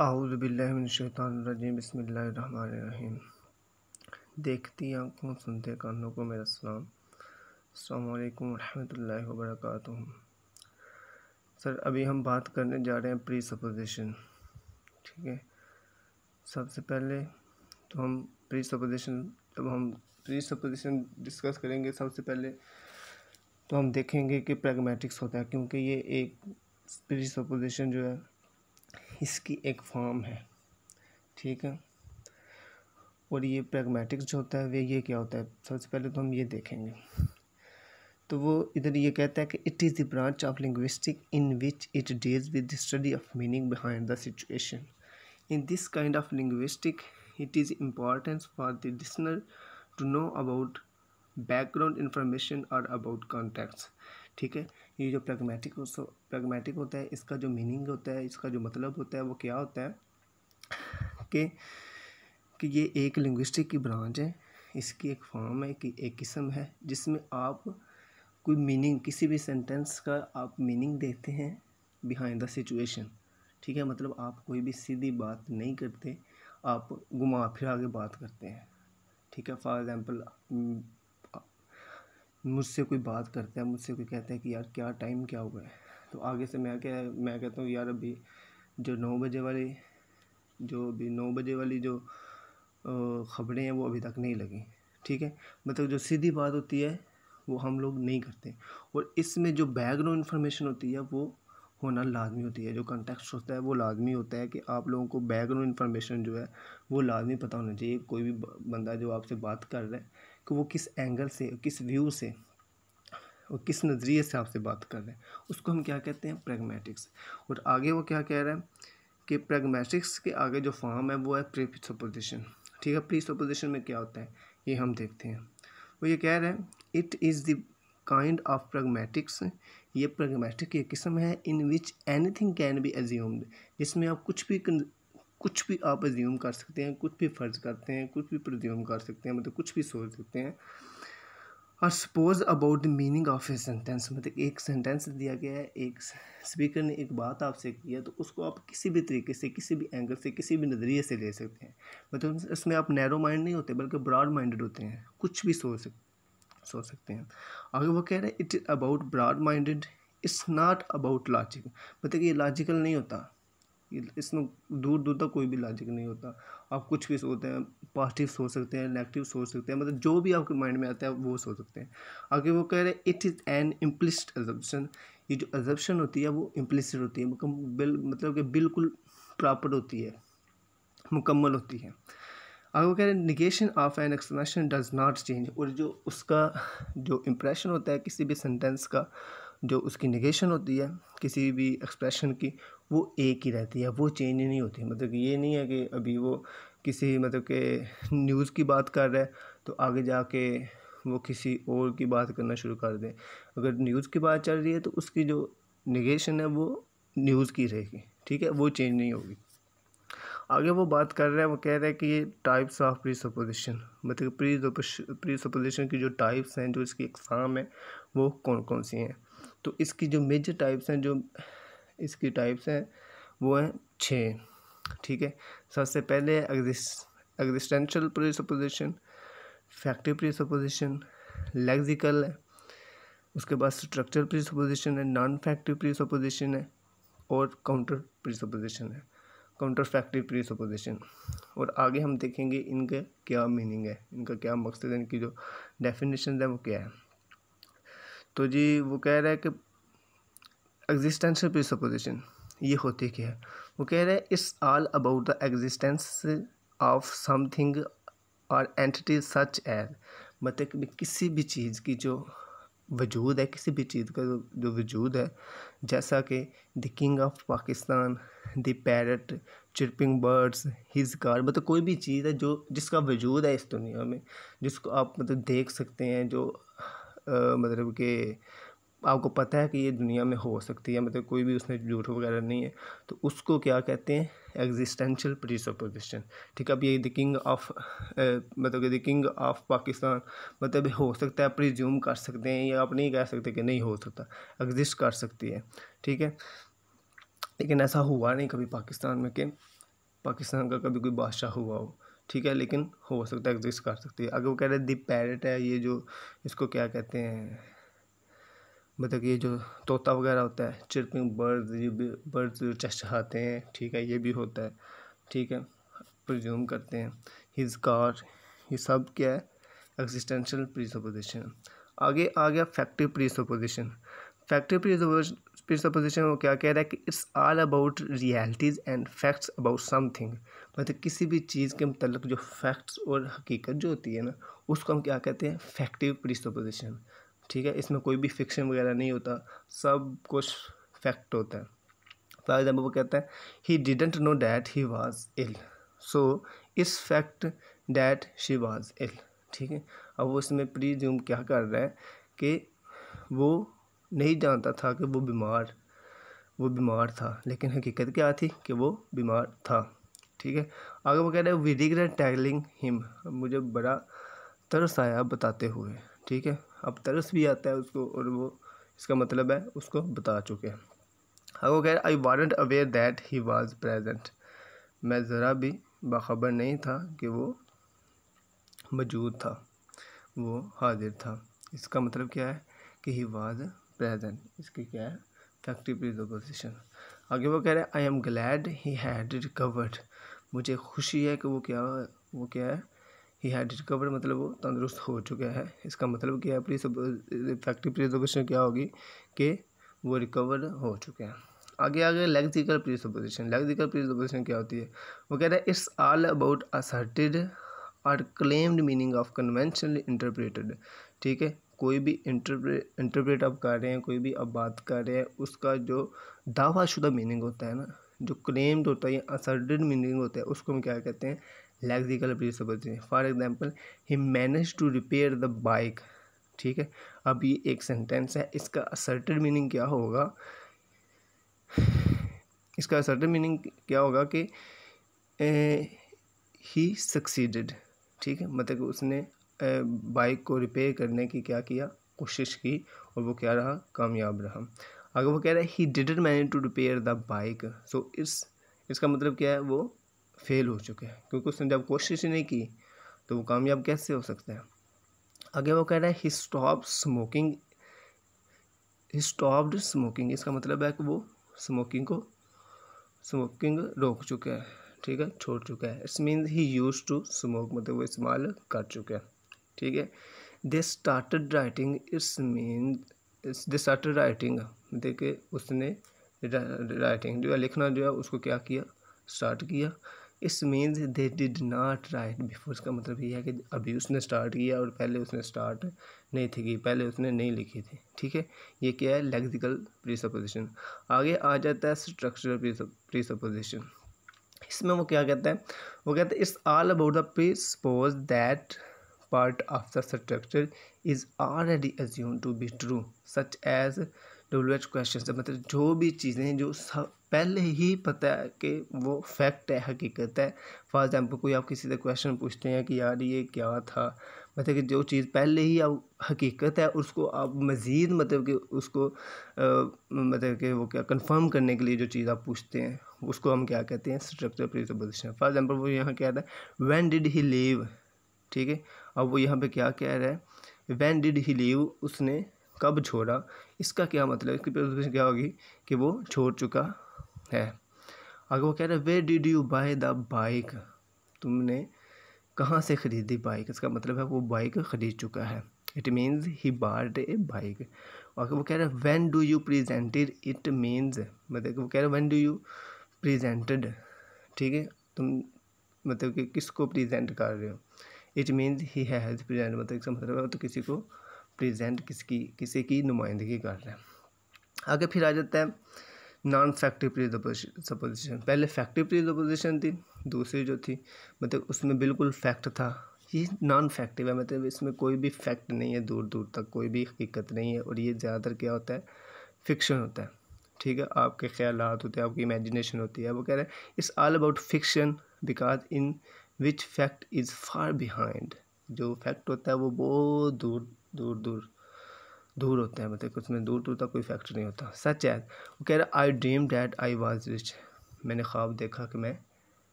आउज़बिल्लिनशैतानरजीम बसमीम देखती आँखों सुनते कानों को मेरा सलाम अलकुम वरहमल वर्क सर अभी हम बात करने जा रहे हैं प्री सपोजिशन ठीक है सबसे पहले तो हम प्री सपोजिशन जब हम प्री सपोजिशन डिस्कस करेंगे सबसे पहले तो हम देखेंगे कि प्रेगमेटिक्स होता है क्योंकि ये एक प्री सपोजिशन जो है इसकी एक फॉर्म है ठीक है और ये प्रैग्मेटिक्स जो होता है वे ये क्या होता है सबसे पहले तो हम ये देखेंगे तो वो इधर ये कहता है कि it is the branch of linguistic in which it deals with the study of meaning behind the situation in this kind of linguistic it is importance for the listener to know about background information और about contexts ठीक है ये जो pragmatic pragmatic होता है इसका जो meaning होता है इसका जो मतलब होता है वो क्या होता है कि कि ये एक लिंग्विस्टिक की ब्रांच है इसकी एक फॉर्म है कि एक किस्म है जिसमें आप कोई मीनिंग किसी भी सेंटेंस का आप मीनिंग देते हैं बिहाइंड द सिचुएशन ठीक है मतलब आप कोई भी सीधी बात नहीं करते आप घुमा फिरा के बात करते हैं ठीक है फॉर एग्ज़ाम्पल मुझसे कोई बात करता है मुझसे कोई कहता है कि यार क्या टाइम क्या हुआ है तो आगे से मैं क्या मैं कहता हूँ यार अभी जो नौ बजे वाली जो अभी नौ बजे वाली जो खबरें हैं वो अभी तक नहीं लगी ठीक है मतलब जो सीधी बात होती है वो हम लोग नहीं करते और इसमें जो बैकग्राउंड इन्फॉर्मेशन होती है वो होना लाजमी होती है जो कंटेक्स्ट होता है वो लाजमी होता है कि आप लोगों को बैकग्राउंड इन्फॉर्मेशन जो है वो लाजमी पता होना चाहिए कोई भी बंदा जो आपसे बात कर रहा है कि वो किस एंगल से किस व्यू से और किस नज़रिए से आपसे बात कर रहे हैं उसको हम क्या कहते हैं प्रेगमेटिक्स और आगे वो क्या कह रहा है कि प्रेगमेटिक्स के आगे जो फॉर्म है वो है प्री सपोजिशन ठीक है प्री सपोजिशन में क्या होता है ये हम देखते हैं वो ये कह रहे हैं it is the kind of pragmatics ये प्रगमेटिक ये किस्म है in which thing can be assumed जिसमें आप कुछ भी कुछ भी आप रिज्यूम कर सकते हैं कुछ भी फ़र्ज़ करते हैं कुछ भी प्रज्यूम कर सकते हैं मतलब कुछ भी सोच सकते हैं और suppose about the meaning of a sentence मतलब एक सेंटेंस दिया गया है एक स्पीकर ने एक बात आपसे की है तो उसको आप किसी भी तरीके से किसी भी एंगल से किसी भी नज़रिए से ले सकते हैं मतलब इसमें आप नैरो माइंड नहीं होते बल्कि ब्रॉड माइंडेड होते हैं कुछ भी सोच सक सोच सकते हैं अगर वो कह रहे हैं it is about broad minded it's not about logic मतलब ये लॉजिकल नहीं होता इसमें दूर दूर तक कोई भी लॉजिक नहीं होता आप कुछ भी सोचते हैं पॉजिटिव सोच सकते हैं नेगेटिव सोच सकते हैं मतलब जो भी आपके माइंड में आता है वो सोच सकते हैं आगे वो कह रहे हैं it is an implicit assumption ये जो एजप्शन होती है वो इम्प्लिसिट होती है बिल मतलब कि बिल्कुल प्रॉपर होती है मुकम्मल होती है आगे वो कह रहे हैं negation of an explanation does not change और जो उसका जो इम्प्रेशन होता है किसी भी सेंटेंस का जो उसकी निगेशन होती है किसी भी एक्सप्रेशन की वो एक ही रहती है वो चेंज नहीं होती मतलब ये नहीं है कि अभी वो किसी मतलब के न्यूज़ की बात कर रहा है तो आगे जाके वो किसी और की बात करना शुरू कर दें अगर न्यूज़ की बात चल रही है तो उसकी जो निगेशन है वो न्यूज़ की रहेगी ठीक है वो चेंज नहीं होगी आगे वो बात कर रहा है वो कह रहा है कि ये टाइप्स ऑफ प्री सपोजिशन मतलब प्री प्री सपोजिशन की जो टाइप्स हैं जो इसकी एग्ज़ाम है वो कौन कौन सी हैं तो इसकी जो मेजर टाइप्स हैं जो इसकी टाइप्स हैं वो हैं छः ठीक है सबसे पहले एग्जिस्टेंशल प्रीसपोजिशन फैक्टिव प्रीसपोजिशन लेक्सिकल है उसके बाद स्ट्रक्चर प्रीसपोजिशन है नॉन फैक्टिव प्रीसपोजिशन है और काउंटर प्रीसपोजिशन है काउंटर फैक्टिव प्रीसपोजिशन और आगे हम देखेंगे इनके क्या मीनिंग है इनका क्या मकसद है इनकी जो डेफिनेशन है वो क्या है तो जी वो कह रहा है कि एग्जिस्टेंशियल प्रिसपोजिशन ये होती क्या है वो कह रहे हैं it's all about the existence of something और एंटिटी सच एज मतलब किसी भी चीज़ की जो वजूद है किसी भी चीज़ का जो, वजूद है जैसा कि the king of Pakistan the parrot chirping birds his car मतलब कोई भी चीज़ है जो जिसका वजूद है इस दुनिया में जिसको आप मतलब देख सकते हैं जो आ, मतलब के आपको पता है कि ये दुनिया में हो सकती है मतलब कोई भी उसमें झूठ वगैरह नहीं है तो उसको क्या कहते हैं एग्जिस्टेंशियल प्रीसपोजिशन ठीक है अब ये द किंग ऑफ मतलब कि द किंग ऑफ पाकिस्तान मतलब हो सकता है प्रिज्यूम कर सकते हैं या आप नहीं कह सकते कि नहीं हो सकता एग्जिस्ट कर सकती है ठीक है लेकिन ऐसा हुआ नहीं कभी पाकिस्तान में कि पाकिस्तान का कभी कोई बादशाह हुआ हो ठीक है लेकिन हो सकता है एग्जिस्ट कर सकती है अगर वो कह रहे दी पैरट है ये जो इसको क्या कहते हैं मतलब कि जो तोता वगैरह होता है चिरपिंग बर्ड ये भी बर्ड्स चहचहाते हैं ठीक है ये भी होता है ठीक है प्रज्यूम करते हैं हिज कार ये सब क्या है एक्जिस्टेंशल प्रीसपोजिशन आगे आ गया फैक्टिव प्रीसपोजिशन फैक्टिव प्रीसपोजिशन वो क्या कह रहा है कि it's all about realities and facts about something मतलब किसी भी चीज़ के मतलब जो फैक्ट्स और हकीकत जो होती है ना उसको हम क्या कहते हैं फैक्टिव प्रीसपोजिशन ठीक है इसमें कोई भी फिक्शन वगैरह नहीं होता सब कुछ फैक्ट होता है फॉर एग्जाम्पल वो कहता है he didn't know that he was ill so इस fact that she was ill ठीक है अब वो इसमें प्रीज्यूम क्या कर रहा है कि वो नहीं जानता था कि वो बीमार वो बीमार था लेकिन हकीकत क्या थी कि वो बीमार था ठीक है आगे वो कह रहे वी रिग्रेट टैगलिंग हिम मुझे बड़ा तरस आया बताते हुए ठीक है अब तरस भी आता है उसको और वो इसका मतलब है उसको बता चुके हैं अब रहे I wasn't aware that he was present मैं ज़रा भी बाखबर नहीं था कि वो मौजूद था वो हाजिर था इसका मतलब क्या है कि ही वाज प्रेजेंट इसकी क्या है फैक्टिव प्रीजोपोजिशन आगे वो कह रहे हैं I am glad he had recovered मुझे खुशी है कि वो क्या वो क्या है ही हैड रिकवर्ड मतलब वो तंदुरुस्त हो चुका है इसका मतलब क्या है प्री इफेक्टिव प्रीसपोजिशन क्या होगी कि वो रिकवर हो चुके हैं आगे आगे लेक्सिकल प्रीसपोजिशन लेक्सिकल प्रीसपोजिशन क्या होती है वो कह रहे हैं it's all about asserted or claimed meaning of conventionally interpreted ठीक है कोई भी इंटरप्रेट आप कर रहे हैं कोई भी आप बात कर रहे हैं उसका जो दावाशुदा मीनिंग होता है ना जो क्लेम्ड होता है या मीनिंग होता है उसको हम क्या कहते हैं लैक्सिकल अप्रीज समझते हैं for example he manage to repair the bike ठीक है अब ये एक सेंटेंस है इसका असर्टेड मीनिंग क्या होगा इसका असर्टेड मीनिंग क्या होगा कि ही सक्सीडेड ठीक है मतलब उसने बाइक को रिपेयर करने की क्या किया कोशिश की और वो क्या रहा कामयाब रहा अगर वो कह रहा है he didn't manage to repair the bike so इस इसका मतलब क्या है वो फेल हो चुके हैं क्योंकि उसने जब कोशिश ही नहीं की तो वो कामयाब कैसे हो सकते हैं आगे वो कह रहा है he stop smoking he stopped smoking इसका मतलब है कि वो स्मोकिंग को स्मोकिंग रोक चुका है ठीक है छोड़ चुका है it's means he used to smoke मतलब वो इस्तेमाल कर चुके हैं ठीक है they started writing it's mean this started writing देखे उसने राइटिंग जो है लिखना जो है उसको क्या किया स्टार्ट किया is means they did not write before इसका मतलब ये है कि अभी उसने स्टार्ट किया और पहले उसने स्टार्ट नहीं थी की पहले उसने नहीं लिखी थी ठीक है ये क्या है लेग्जिकल प्रीसपोजिशन आगे आ जाता है स्ट्रक्चरल प्रीसपोजिशन इसमें वो क्या कहता है वो कहते हैं it's all about the presuppose that part of the structure is already assumed to be true such as W H question मतलब जो भी चीज़ें जो सब पहले ही पता है कि वो फैक्ट है हकीकत है फॉर एग्जांपल कोई आप किसी से क्वेश्चन पूछते हैं कि यार ये क्या था मतलब कि जो चीज़ पहले ही आप हकीकत है उसको आप मज़ीद मतलब कि उसको आ, मतलब कि वो क्या कंफर्म करने के लिए जो चीज़ आप पूछते हैं उसको हम क्या कहते हैं स्ट्रक्चर प्रिपोजिशन फॉर एग्जाम्पल वो यहाँ क्या था वैन डिड ही लीव ठीक है अब वो यहाँ पे क्या कह रहा है वैन डिड ही लीव उसने कब छोड़ा इसका क्या मतलब इसकी प्रेजेंटेशन क्या होगी कि वो छोड़ चुका है अगर वो कह रहा है where did you buy the bike तुमने कहाँ से ख़रीदी बाइक इसका मतलब है वो बाइक ख़रीद चुका है it means he bought a bike और वो कह रहा है when do you presented it means मतलब वो कह रहा है वैन डू यू प्रजेंटेड ठीक है तुम मतलब कि किसको प्रेजेंट कर रहे हो it means he has present मतलब इसका मतलब है तो किसी को प्रेजेंट किसकी किसी की नुमाइंदगी कर रहे हैं आगे फिर आ जाता है नॉन फैक्टिव सपोजिशन पहले फैक्टिव प्रीजपोजिशन थी दूसरी जो थी मतलब उसमें बिल्कुल फैक्ट था ये नॉन फैक्टिव है मतलब इसमें कोई भी फैक्ट नहीं है दूर दूर तक कोई भी हकीकत नहीं है और ये ज़्यादातर क्या होता है फिक्शन होता है ठीक है आपके ख्याल होते हैं आपकी इमेजिनेशन होती है वो कह रहे हैं it's all about fiction because in which fact is far behind जो फैक्ट होता है वो बहुत दूर दूर दूर दूर होता है मतलब उसमें दूर दूर तक कोई फैक्ट नहीं होता सच है वो कह रहा I dream that I was rich मैंने ख्वाब देखा कि मैं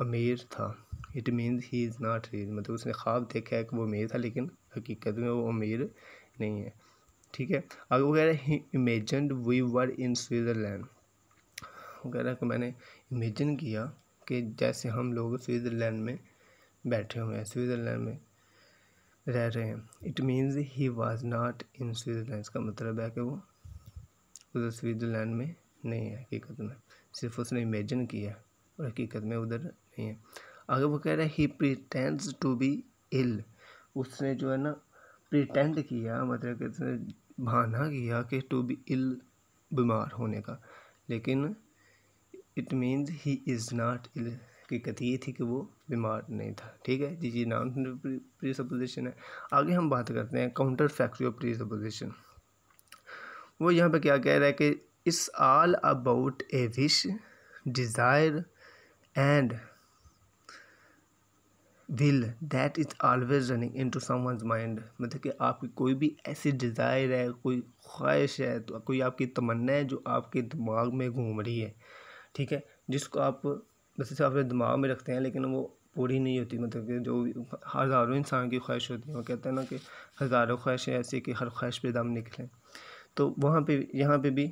अमीर था it means he is not rich मतलब उसने ख्वाब देखा है कि वो अमीर था लेकिन हकीकत में वो अमीर नहीं है ठीक है अगर वो कह रहा है imagine we were in Switzerland वो कह रहा है कि मैंने इमेजन किया के जैसे हम लोग स्विट्ज़रलैंड में बैठे हुए हैं स्विट्ज़रलैंड में रह रहे हैं it means he was not in Switzerland इसका मतलब है कि वो उधर स्विट्ज़रलैंड में नहीं है हकीकत में सिर्फ उसने इमेजिन किया और हकीकत में उधर नहीं है अगर वो कह रहा है he pretends to be ill उसने जो है ना प्रिटेंड किया मतलब कि उसने बहाना किया कि टू बी इल बीमार होने का लेकिन it means he is not ill की हकीकत ये थी कि वो बीमार नहीं था ठीक है जी जी नाम प्री सपोजिशन है आगे हम बात करते हैं counterfactual of presupposition वो यहाँ पे क्या कह रहा है कि is all about a wish desire and will that is always running in to some mind मतलब कि आपकी कोई भी ऐसी डिज़ायर है कोई ख्वाहिश है तो कोई आपकी तमन्ना है जो आपके दिमाग में घूम रही है ठीक है जिसको आप जैसे अपने दिमाग में रखते हैं लेकिन वो पूरी नहीं होती मतलब कि जो हज़ारों इंसान की ख्वाहिश होती है वो कहते हैं ना कि हज़ारों ख्वाहिशें ऐसी कि हर ख्वाहिश पे दम निकलें तो वहाँ पे यहाँ पे भी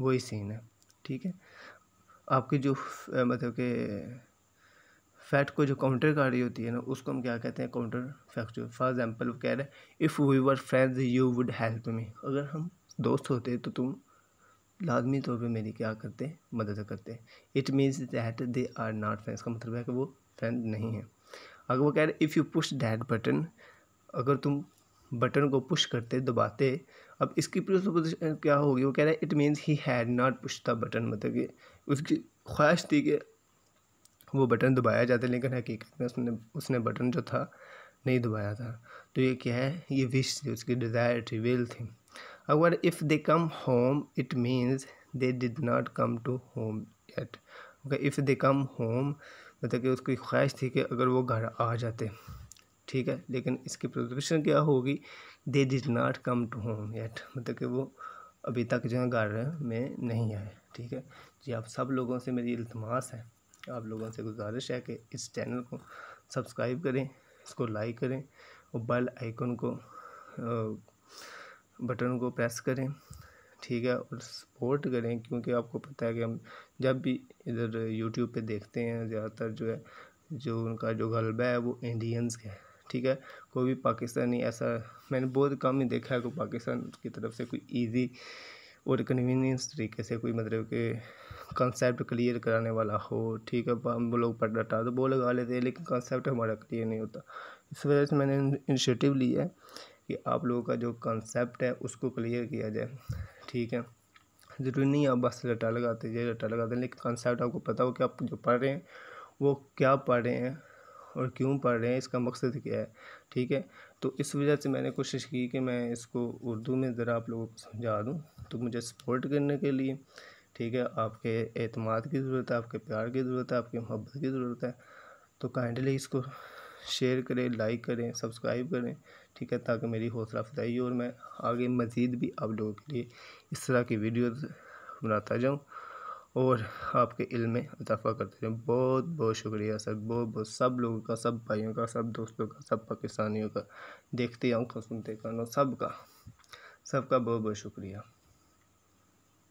वही सीन है ठीक है आपकी जो मतलब कि फैट को जो काउंटर कर रही होती है ना उसको हम क्या कहते हैं काउंटर फैक्चुअल फॉर एग्ज़ाम्पल वो कह रहे हैं if we were friends you would help me अगर हम दोस्त होते तो तुम लाजमी तौर पर मेरी क्या करते हैं मदद करते हैं it means that they are not friends का मतलब है कि वो फ्रेंड नहीं है अगर वो कह रहे if you push that button अगर तुम बटन को पुश करते दबाते अब इसकी प्रिपोजिशन क्या होगी वो कह रहे हैं it means he had not push the button मतलब कि उसकी ख्वाहिश थी कि वो बटन दबाया जाता लेकिन हकीकत में उसने उसने बटन जो था नहीं दबाया था तो ये क्या है ये विश थी उसकी डिज़ायर थी विल थी अगर if they come home it means they did not come to home at अगर इफ दे कम होम मतलब कि उसकी ख्वाहिश थी कि अगर वो घर आ जाते ठीक है लेकिन इसकी प्रोजेक्शन क्या होगी they does not come to home at मतलब कि वो अभी तक जो है घर में नहीं आए ठीक है जी आप सब लोगों से मेरी इल्तमास है आप लोगों से गुजारिश है कि इस चैनल को सब्सक्राइब करें इसको लाइक करें और बेल आइकन को बटन को प्रेस करें ठीक है और सपोर्ट करें क्योंकि आपको पता है कि हम जब भी इधर यूट्यूब पे देखते हैं ज़्यादातर जो है जो उनका जो गलबा है वो इंडियंस का है ठीक है कोई भी पाकिस्तानी ऐसा मैंने बहुत कम ही देखा है कि पाकिस्तान की तरफ से कोई इजी और कन्वीनियंस तरीके से कोई मतलब कि कंसेप्ट क्लियर कराने वाला हो ठीक है हम लोग पर डटा तो वो लगा लेते हैं लेकिन कंसेप्ट हमारा क्लियर नहीं होता इस वजह से मैंने इनिशिएटिव लिया है कि आप लोगों का जो कंसेप्ट है उसको क्लियर किया जाए ठीक है ज़रूरी नहीं आप बस रटा लगाते जाए रटा लगाते लेकिन कंसेप्ट आपको पता हो कि आप जो पढ़ रहे हैं वो क्या पढ़ रहे हैं और क्यों पढ़ रहे हैं इसका मकसद क्या है ठीक है तो इस वजह से मैंने कोशिश की कि मैं इसको उर्दू में ज़रा आप लोगों को समझा दूँ तो मुझे सपोर्ट करने के लिए ठीक है आपके अतमाद की ज़रूरत है आपके प्यार की ज़रूरत है आपकी मोहब्बत की ज़रूरत है तो काइंडली इसको शेयर करें लाइक करें सब्सक्राइब करें ठीक है ताकि मेरी हौसला अफजाई और मैं आगे मज़ीद भी आप लोगों के लिए इस तरह की वीडियोज़ बनाता जाऊँ और आपके इल में इजाफा करते रहें बहुत बहुत शुक्रिया सर बहुत बहुत सब लोगों का सब भाइयों का सब दोस्तों का सब पाकिस्तानियों का देखते आऊँ का सुनते कानों सब का सबका बहुत बहुत शुक्रिया